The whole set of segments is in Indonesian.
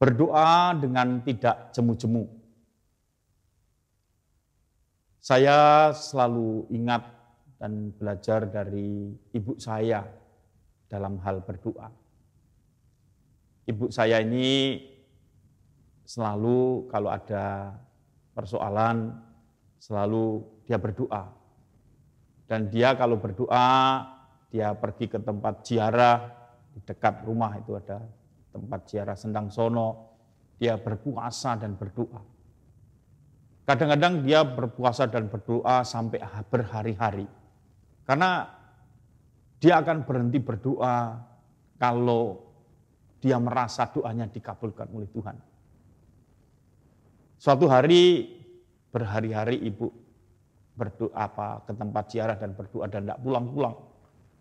Berdoa dengan tidak jemu-jemu. Saya selalu ingat dan belajar dari ibu saya dalam hal berdoa. Ibu saya ini selalu kalau ada persoalan selalu dia berdoa. Dan dia kalau berdoa, dia pergi ke tempat ziarah di dekat rumah itu ada tempat ziarah sendang sono, dia berpuasa dan berdoa. Kadang-kadang dia berpuasa dan berdoa sampai berhari-hari. Karena dia akan berhenti berdoa kalau dia merasa doanya dikabulkan oleh Tuhan. Suatu hari berhari-hari ibu berdoa apa ke tempat ziarah dan berdoa dan tidak pulang-pulang.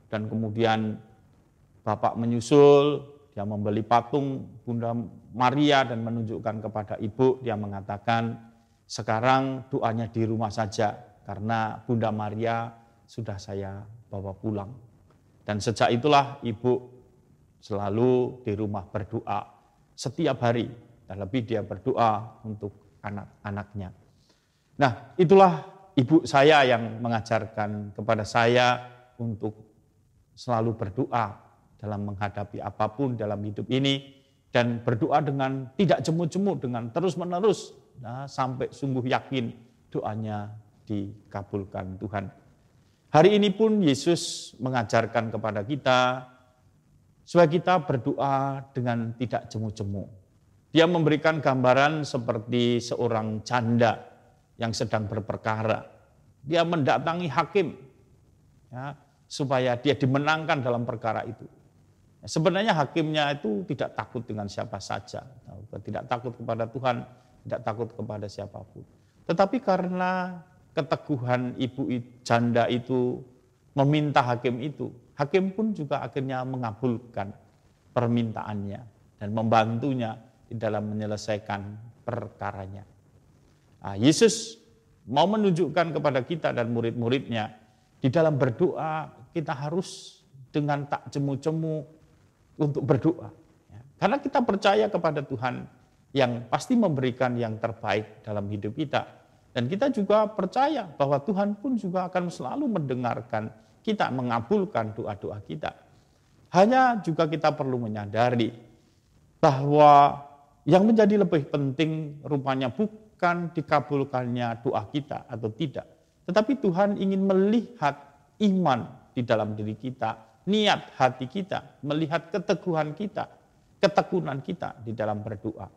Dan kemudian bapak menyusul, dia membeli patung Bunda Maria dan menunjukkan kepada ibu, dia mengatakan, sekarang doanya di rumah saja karena Bunda Maria sudah saya bawa pulang. Dan sejak itulah ibu selalu di rumah berdoa setiap hari. Dan lebih dia berdoa untuk anak-anaknya. Nah itulah ibu saya yang mengajarkan kepada saya untuk selalu berdoa dalam menghadapi apapun dalam hidup ini dan berdoa dengan tidak jemu-jemu dengan terus-menerus nah, sampai sungguh yakin doanya dikabulkan Tuhan. Hari ini pun Yesus mengajarkan kepada kita supaya kita berdoa dengan tidak jemu-jemu. Dia memberikan gambaran seperti seorang canda yang sedang berperkara. Dia mendatangi hakim ya, supaya dia dimenangkan dalam perkara itu Sebenarnya hakimnya itu tidak takut dengan siapa saja, tidak takut kepada Tuhan, tidak takut kepada siapapun. Tetapi karena keteguhan ibu janda itu meminta hakim itu, hakim pun juga akhirnya mengabulkan permintaannya dan membantunya di dalam menyelesaikan perkaranya. Nah, Yesus mau menunjukkan kepada kita dan murid-muridnya di dalam berdoa kita harus dengan tak cemu-cemu untuk berdoa. Ya. Karena kita percaya kepada Tuhan yang pasti memberikan yang terbaik dalam hidup kita. Dan kita juga percaya bahwa Tuhan pun juga akan selalu mendengarkan kita, mengabulkan doa-doa kita. Hanya juga kita perlu menyadari bahwa yang menjadi lebih penting rupanya bukan dikabulkannya doa kita atau tidak. Tetapi Tuhan ingin melihat iman di dalam diri kita niat hati kita, melihat keteguhan kita, ketekunan kita di dalam berdoa.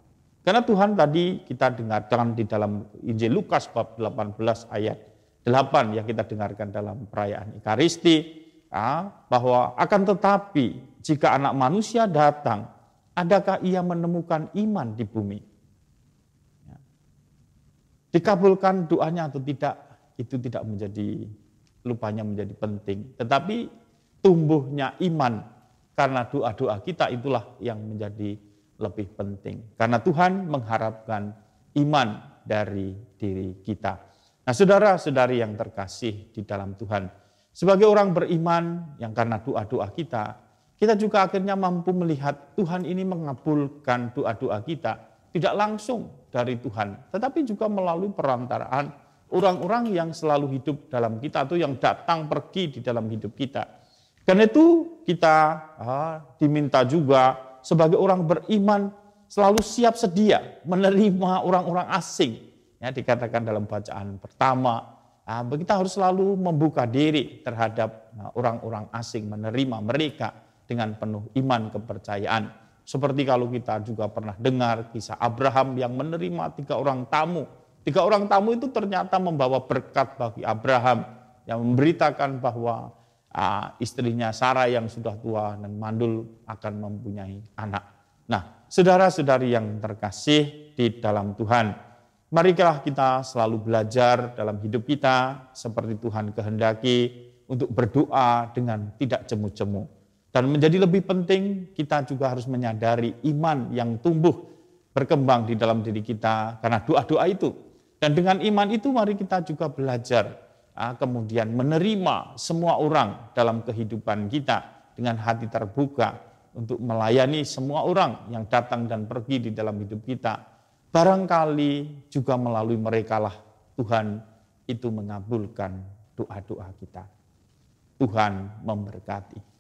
Karena Tuhan tadi kita dengarkan di dalam Injil Lukas bab 18 ayat 8 yang kita dengarkan dalam perayaan Ekaristi ya, bahwa akan tetapi jika anak manusia datang adakah ia menemukan iman di bumi? Ya. Dikabulkan doanya atau tidak itu tidak menjadi lupanya menjadi penting. Tetapi tumbuhnya iman karena doa-doa kita itulah yang menjadi lebih penting. Karena Tuhan mengharapkan iman dari diri kita. Nah saudara-saudari yang terkasih di dalam Tuhan, sebagai orang beriman yang karena doa-doa kita, kita juga akhirnya mampu melihat Tuhan ini mengabulkan doa-doa kita tidak langsung dari Tuhan, tetapi juga melalui perantaraan orang-orang yang selalu hidup dalam kita atau yang datang pergi di dalam hidup kita. Karena itu kita ah, diminta juga sebagai orang beriman selalu siap sedia menerima orang-orang asing. Ya, dikatakan dalam bacaan pertama, ah, kita harus selalu membuka diri terhadap ah, orang-orang asing, menerima mereka dengan penuh iman kepercayaan. Seperti kalau kita juga pernah dengar kisah Abraham yang menerima tiga orang tamu. Tiga orang tamu itu ternyata membawa berkat bagi Abraham yang memberitakan bahwa uh, istrinya Sarah yang sudah tua dan mandul akan mempunyai anak. Nah, saudara-saudari yang terkasih di dalam Tuhan, marilah kita selalu belajar dalam hidup kita seperti Tuhan kehendaki untuk berdoa dengan tidak cemu-cemu. Dan menjadi lebih penting, kita juga harus menyadari iman yang tumbuh berkembang di dalam diri kita karena doa-doa itu. Dan dengan iman itu mari kita juga belajar Ah, kemudian menerima semua orang dalam kehidupan kita dengan hati terbuka untuk melayani semua orang yang datang dan pergi di dalam hidup kita. Barangkali juga melalui merekalah Tuhan itu mengabulkan doa-doa kita. Tuhan memberkati.